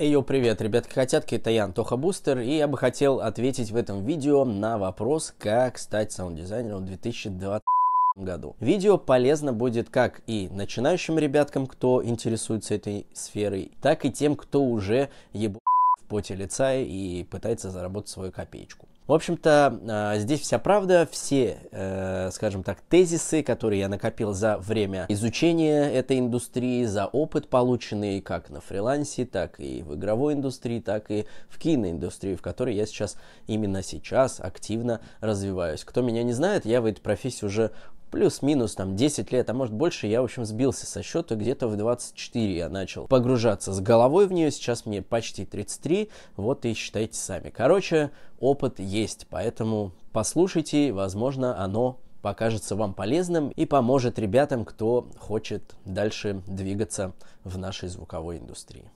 Йо, привет, ребятки хотятки, это я, Антоха Бустер, и я бы хотел ответить в этом видео на вопрос, как стать саунд-дизайнером в 2020 году. Видео полезно будет как и начинающим ребяткам, кто интересуется этой сферой, так и тем, кто уже еб в поте лица и пытается заработать свою копеечку. В общем-то, а, здесь вся правда, все, э, скажем так, тезисы, которые я накопил за время изучения этой индустрии, за опыт полученный как на фрилансе, так и в игровой индустрии, так и в киноиндустрии, в которой я сейчас, именно сейчас активно развиваюсь. Кто меня не знает, я в этой профессии уже плюс-минус там 10 лет, а может больше, я, в общем, сбился со счета, где-то в 24 я начал погружаться с головой в нее, сейчас мне почти 33, вот и считайте сами. Короче, опыт есть, поэтому послушайте, возможно, оно покажется вам полезным и поможет ребятам, кто хочет дальше двигаться в нашей звуковой индустрии.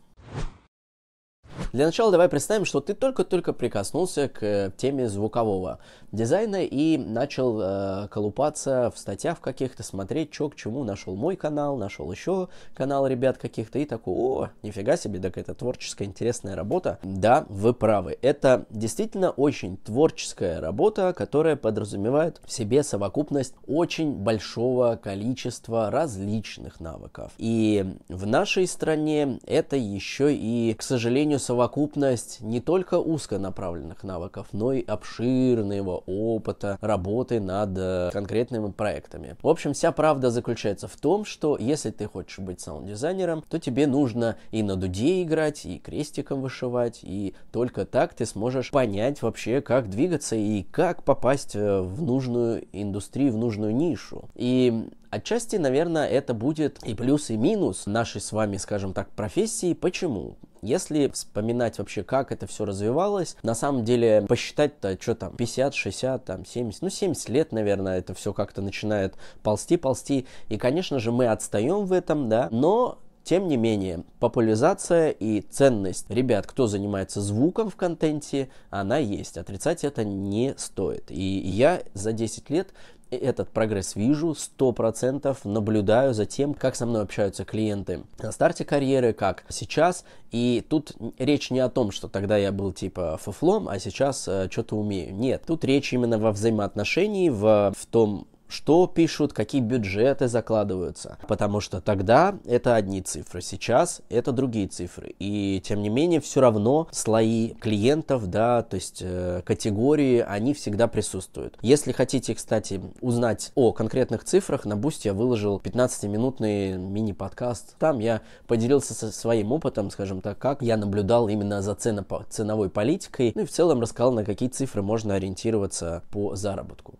Для начала давай представим, что ты только-только прикоснулся к э, теме звукового дизайна и начал э, колупаться в статьях каких-то, смотреть, что к чему. Нашел мой канал, нашел еще канал ребят каких-то и такой, о, нифига себе, так это творческая интересная работа. Да, вы правы, это действительно очень творческая работа, которая подразумевает в себе совокупность очень большого количества различных навыков. И в нашей стране это еще и, к сожалению, совокупность совокупность не только узконаправленных навыков, но и обширного опыта работы над э, конкретными проектами. В общем, вся правда заключается в том, что если ты хочешь быть саунд-дизайнером, то тебе нужно и на дуде играть, и крестиком вышивать, и только так ты сможешь понять вообще, как двигаться и как попасть э, в нужную индустрию, в нужную нишу. И Отчасти, наверное, это будет и плюс, и минус нашей с вами, скажем так, профессии. Почему? Если вспоминать вообще, как это все развивалось, на самом деле посчитать-то, что там, 50, 60, там, 70, ну, 70 лет, наверное, это все как-то начинает ползти, ползти. И, конечно же, мы отстаем в этом, да, но тем не менее, популяризация и ценность ребят, кто занимается звуком в контенте, она есть. Отрицать это не стоит. И я за 10 лет этот прогресс вижу, 100% наблюдаю за тем, как со мной общаются клиенты на старте карьеры, как сейчас. И тут речь не о том, что тогда я был типа фуфлом, а сейчас э, что-то умею. Нет, тут речь именно во взаимоотношении, в, в том, что пишут, какие бюджеты закладываются. Потому что тогда это одни цифры, сейчас это другие цифры. И тем не менее, все равно слои клиентов, да, то есть э, категории, они всегда присутствуют. Если хотите, кстати, узнать о конкретных цифрах, на Boost я выложил 15-минутный мини-подкаст. Там я поделился со своим опытом, скажем так, как я наблюдал именно за ценово- ценовой политикой, ну и в целом рассказал, на какие цифры можно ориентироваться по заработку.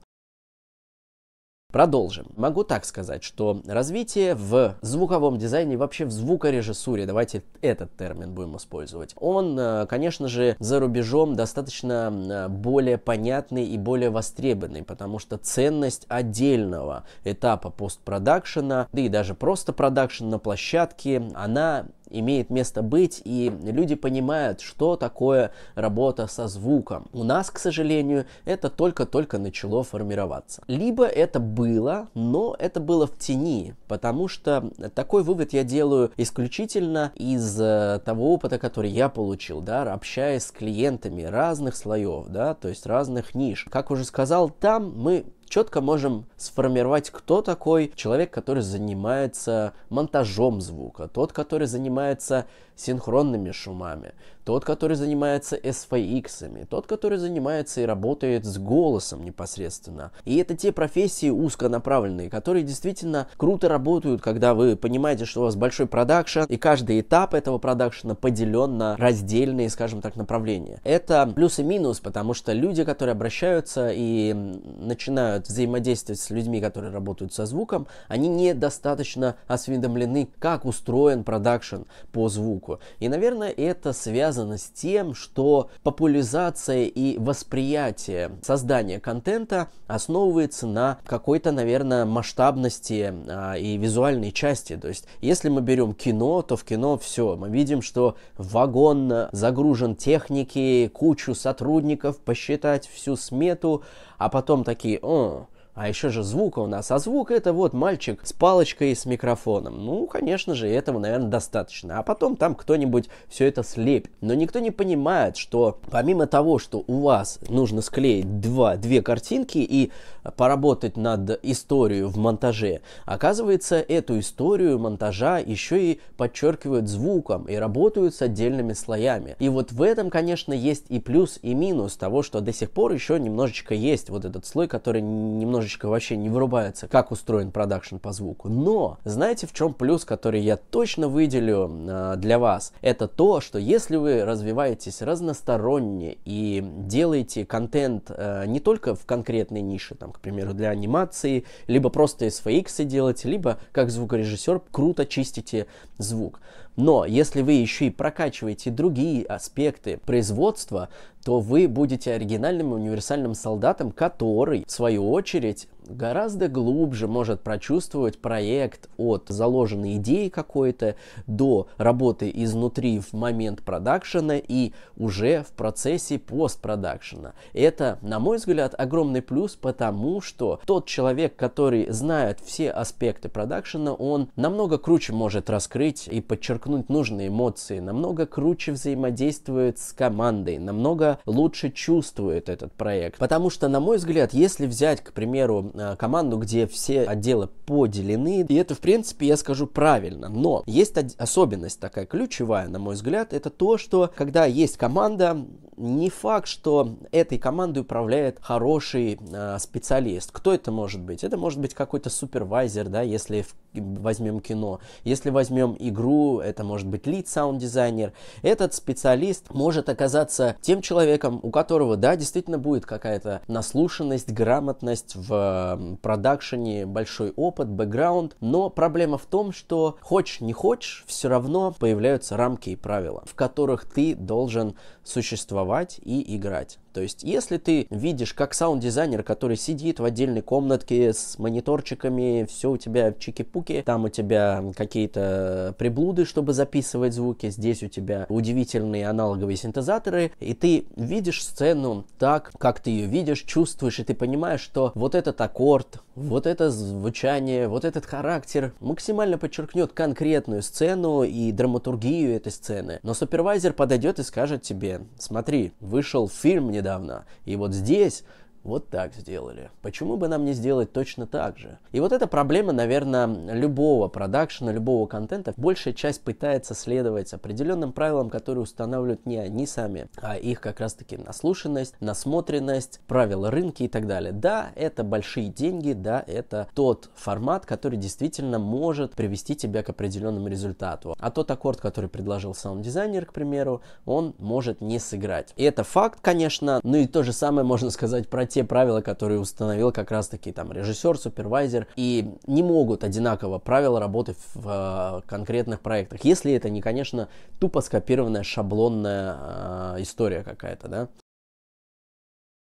Продолжим. Могу так сказать, что развитие в звуковом дизайне, вообще в звукорежиссуре, давайте этот термин будем использовать, он, э, конечно же, за рубежом достаточно э, более понятный и более востребованный, потому что ценность отдельного этапа постпродакшена, да и даже просто продакшн на площадке, она имеет место быть, и люди понимают, что такое работа со звуком. У нас, к сожалению, это только-только начало формироваться. Либо это было, но это было в тени, потому что такой вывод я делаю исключительно из э, того опыта, который я получил, да, общаясь с клиентами разных слоев, да, то есть разных ниш. Как уже сказал, там мы четко можем сформировать, кто такой человек, который занимается монтажом звука, тот, который занимается синхронными шумами, тот, который занимается SFX, тот, который занимается и работает с голосом непосредственно. И это те профессии узконаправленные, которые действительно круто работают, когда вы понимаете, что у вас большой продакшн, и каждый этап этого продакшна поделен на раздельные, скажем так, направления. Это плюс и минус, потому что люди, которые обращаются и начинают начинают взаимодействовать с людьми, которые работают со звуком, они недостаточно осведомлены, как устроен продакшн по звуку. И, наверное, это связано с тем, что популяризация и восприятие создания контента основывается на какой-то, наверное, масштабности а, и визуальной части. То есть, если мы берем кино, то в кино все. Мы видим, что вагон загружен техники, кучу сотрудников, посчитать всю смету, а потом такие, о, а еще же звука у нас. А звук это вот мальчик с палочкой и с микрофоном. Ну, конечно же, этого, наверное, достаточно. А потом там кто-нибудь все это слепит. Но никто не понимает, что помимо того, что у вас нужно склеить два, две картинки и поработать над историей в монтаже, оказывается, эту историю монтажа еще и подчеркивают звуком и работают с отдельными слоями. И вот в этом, конечно, есть и плюс, и минус того, что до сих пор еще немножечко есть вот этот слой, который немножко немножечко вообще не вырубается, как устроен продакшн по звуку. Но знаете, в чем плюс, который я точно выделю э, для вас? Это то, что если вы развиваетесь разносторонне и делаете контент э, не только в конкретной нише, там, к примеру, для анимации, либо просто SFX делать, либо как звукорежиссер круто чистите звук. Но если вы еще и прокачиваете другие аспекты производства, то вы будете оригинальным универсальным солдатом, который, в свою очередь, третье гораздо глубже может прочувствовать проект от заложенной идеи какой-то до работы изнутри в момент продакшена и уже в процессе постпродакшена. Это, на мой взгляд, огромный плюс, потому что тот человек, который знает все аспекты продакшена, он намного круче может раскрыть и подчеркнуть нужные эмоции, намного круче взаимодействует с командой, намного лучше чувствует этот проект. Потому что, на мой взгляд, если взять, к примеру, Э, команду, где все отделы поделены. И это, в принципе, я скажу правильно. Но есть особенность такая ключевая, на мой взгляд, это то, что когда есть команда, не факт, что этой командой управляет хороший э, специалист. Кто это может быть? Это может быть какой-то супервайзер, да, если в возьмем кино, если возьмем игру, это может быть лид саунд-дизайнер, этот специалист может оказаться тем человеком, у которого, да, действительно будет какая-то наслушанность, грамотность в продакшене, большой опыт, бэкграунд, но проблема в том, что хочешь не хочешь, все равно появляются рамки и правила, в которых ты должен существовать и играть. То есть, если ты видишь, как саунд-дизайнер, который сидит в отдельной комнатке с мониторчиками, все у тебя чики-пуки, там у тебя какие-то приблуды, чтобы записывать звуки, здесь у тебя удивительные аналоговые синтезаторы, и ты видишь сцену так, как ты ее видишь, чувствуешь, и ты понимаешь, что вот этот аккорд, вот это звучание, вот этот характер максимально подчеркнет конкретную сцену и драматургию этой сцены. Но супервайзер подойдет и скажет тебе, смотри, вышел фильм недавно, и вот здесь вот так сделали. Почему бы нам не сделать точно так же? И вот эта проблема, наверное, любого продакшена, любого контента. Большая часть пытается следовать определенным правилам, которые устанавливают не они сами, а их как раз-таки наслушанность, насмотренность, правила рынка и так далее. Да, это большие деньги, да, это тот формат, который действительно может привести тебя к определенному результату. А тот аккорд, который предложил саунд-дизайнер, к примеру, он может не сыграть. И это факт, конечно, ну и то же самое можно сказать про те правила, которые установил как раз-таки там режиссер, супервайзер, и не могут одинаково правила работы в э, конкретных проектах, если это не, конечно, тупо скопированная шаблонная э, история какая-то, да.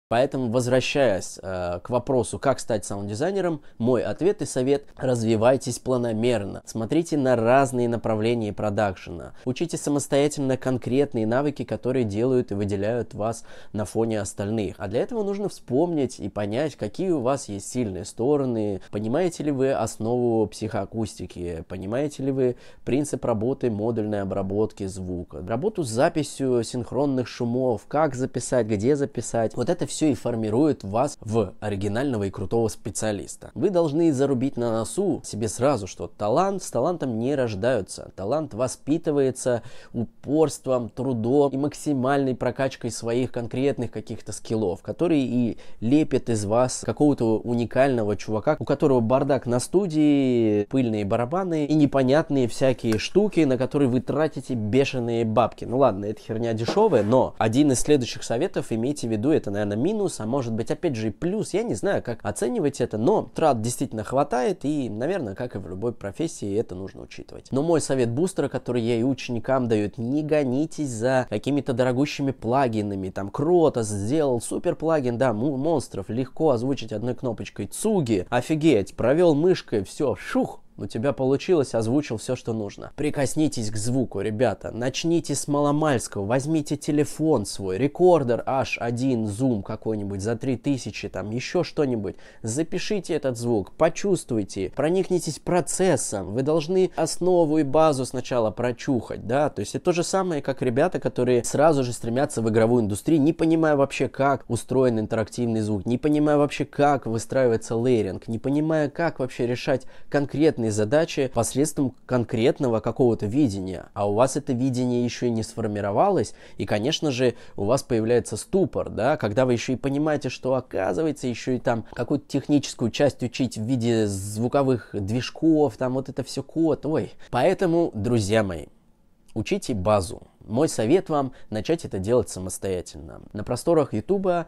Поэтому, возвращаясь э, к вопросу, как стать саунд-дизайнером, мой ответ и совет – развивайтесь планомерно. Смотрите на разные направления продакшена. Учите самостоятельно конкретные навыки, которые делают и выделяют вас на фоне остальных. А для этого нужно вспомнить и понять, какие у вас есть сильные стороны. Понимаете ли вы основу психоакустики? Понимаете ли вы принцип работы модульной обработки звука? Работу с записью синхронных шумов, как записать, где записать. Вот это все все и формирует вас в оригинального и крутого специалиста. Вы должны зарубить на носу себе сразу, что талант с талантом не рождаются. Талант воспитывается упорством, трудом и максимальной прокачкой своих конкретных каких-то скиллов, которые и лепят из вас какого-то уникального чувака, у которого бардак на студии, пыльные барабаны и непонятные всякие штуки, на которые вы тратите бешеные бабки. Ну ладно, это херня дешевая, но один из следующих советов имейте в виду, это, наверное, минус, а может быть опять же и плюс, я не знаю, как оценивать это, но трат действительно хватает и, наверное, как и в любой профессии, это нужно учитывать. Но мой совет бустера, который я и ученикам даю, не гонитесь за какими-то дорогущими плагинами, там Кротос сделал супер плагин, да, монстров легко озвучить одной кнопочкой, Цуги, офигеть, провел мышкой, все, шух, у тебя получилось, озвучил все, что нужно. Прикоснитесь к звуку, ребята. Начните с маломальского. Возьмите телефон свой, рекордер H1, Zoom какой-нибудь за 3000, там еще что-нибудь. Запишите этот звук, почувствуйте, проникнитесь процессом. Вы должны основу и базу сначала прочухать, да? То есть это то же самое, как ребята, которые сразу же стремятся в игровую индустрию, не понимая вообще, как устроен интерактивный звук, не понимая вообще, как выстраивается лейеринг, не понимая, как вообще решать конкретные конкретные задачи посредством конкретного какого-то видения. А у вас это видение еще и не сформировалось, и, конечно же, у вас появляется ступор, да, когда вы еще и понимаете, что оказывается еще и там какую-то техническую часть учить в виде звуковых движков, там вот это все код, ой. Поэтому, друзья мои, учите базу. Мой совет вам начать это делать самостоятельно. На просторах Ютуба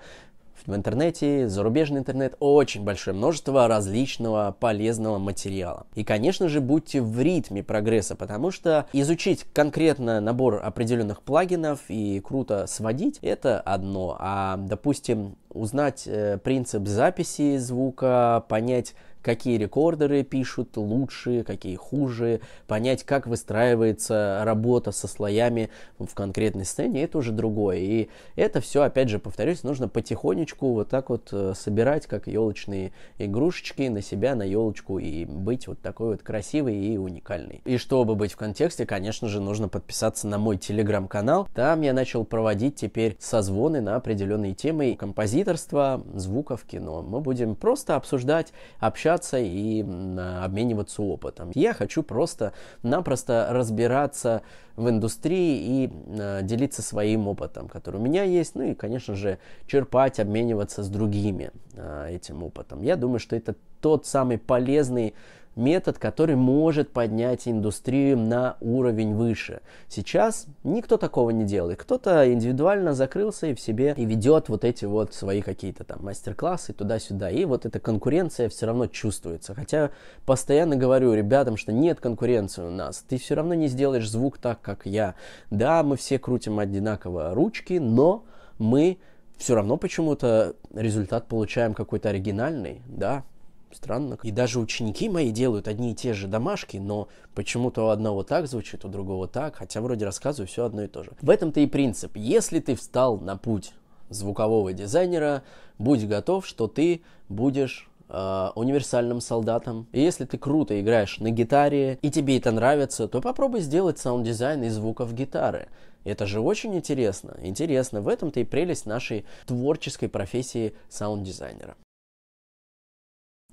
в интернете, зарубежный интернет, очень большое множество различного полезного материала. И, конечно же, будьте в ритме прогресса, потому что изучить конкретно набор определенных плагинов и круто сводить – это одно. А, допустим, узнать э, принцип записи звука, понять какие рекордеры пишут лучшие, какие хуже, понять, как выстраивается работа со слоями в конкретной сцене, это уже другое. И это все, опять же, повторюсь, нужно потихонечку вот так вот э, собирать, как елочные игрушечки на себя, на елочку, и быть вот такой вот красивой и уникальной. И чтобы быть в контексте, конечно же, нужно подписаться на мой телеграм-канал. Там я начал проводить теперь созвоны на определенные темы композиторства, звука в кино. Мы будем просто обсуждать, общаться общаться и обмениваться опытом. Я хочу просто-напросто разбираться в индустрии и а, делиться своим опытом, который у меня есть, ну и, конечно же, черпать, обмениваться с другими а, этим опытом. Я думаю, что это тот самый полезный метод, который может поднять индустрию на уровень выше. Сейчас никто такого не делает. Кто-то индивидуально закрылся и в себе и ведет вот эти вот свои какие-то там мастер-классы туда-сюда. И вот эта конкуренция все равно чувствуется. Хотя постоянно говорю ребятам, что нет конкуренции у нас. Ты все равно не сделаешь звук так, как я. Да, мы все крутим одинаково ручки, но мы все равно почему-то результат получаем какой-то оригинальный, да, Странно. И даже ученики мои делают одни и те же домашки, но почему-то у одного так звучит, у другого так, хотя вроде рассказываю все одно и то же. В этом-то и принцип. Если ты встал на путь звукового дизайнера, будь готов, что ты будешь э, универсальным солдатом. И если ты круто играешь на гитаре и тебе это нравится, то попробуй сделать саунд-дизайн из звуков гитары. Это же очень интересно. Интересно, в этом-то и прелесть нашей творческой профессии саунд-дизайнера.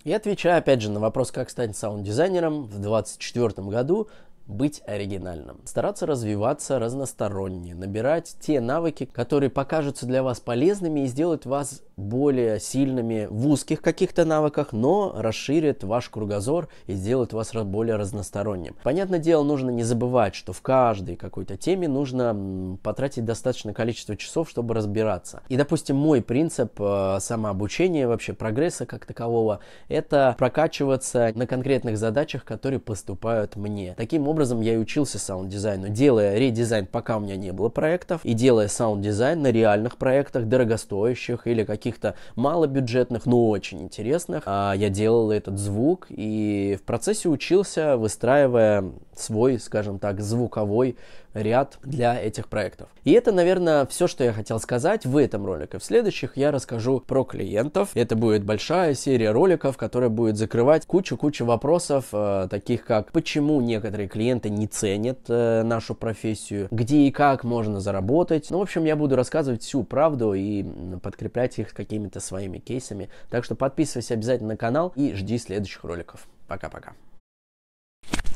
И отвечаю опять же, на вопрос, как стать саунд-дизайнером в 2024 году, быть оригинальным, стараться развиваться разносторонне, набирать те навыки, которые покажутся для вас полезными и сделают вас более сильными в узких каких-то навыках, но расширит ваш кругозор и сделает вас более разносторонним. Понятное дело, нужно не забывать, что в каждой какой-то теме нужно потратить достаточное количество часов, чтобы разбираться. И, допустим, мой принцип э, самообучения, вообще прогресса как такового, это прокачиваться на конкретных задачах, которые поступают мне. Таким образом, образом я и учился саунд-дизайну, делая редизайн, пока у меня не было проектов, и делая саунд-дизайн на реальных проектах, дорогостоящих или каких-то малобюджетных, но очень интересных. А я делал этот звук и в процессе учился, выстраивая свой, скажем так, звуковой ряд для этих проектов. И это, наверное, все, что я хотел сказать в этом ролике. В следующих я расскажу про клиентов. Это будет большая серия роликов, которая будет закрывать кучу-кучу вопросов, э, таких как почему некоторые клиенты не ценят э, нашу профессию, где и как можно заработать. Ну, в общем, я буду рассказывать всю правду и подкреплять их какими-то своими кейсами. Так что подписывайся обязательно на канал и жди следующих роликов. Пока-пока.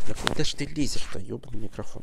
Да куда ну ж ты лезешь-то, ёбаный микрофон?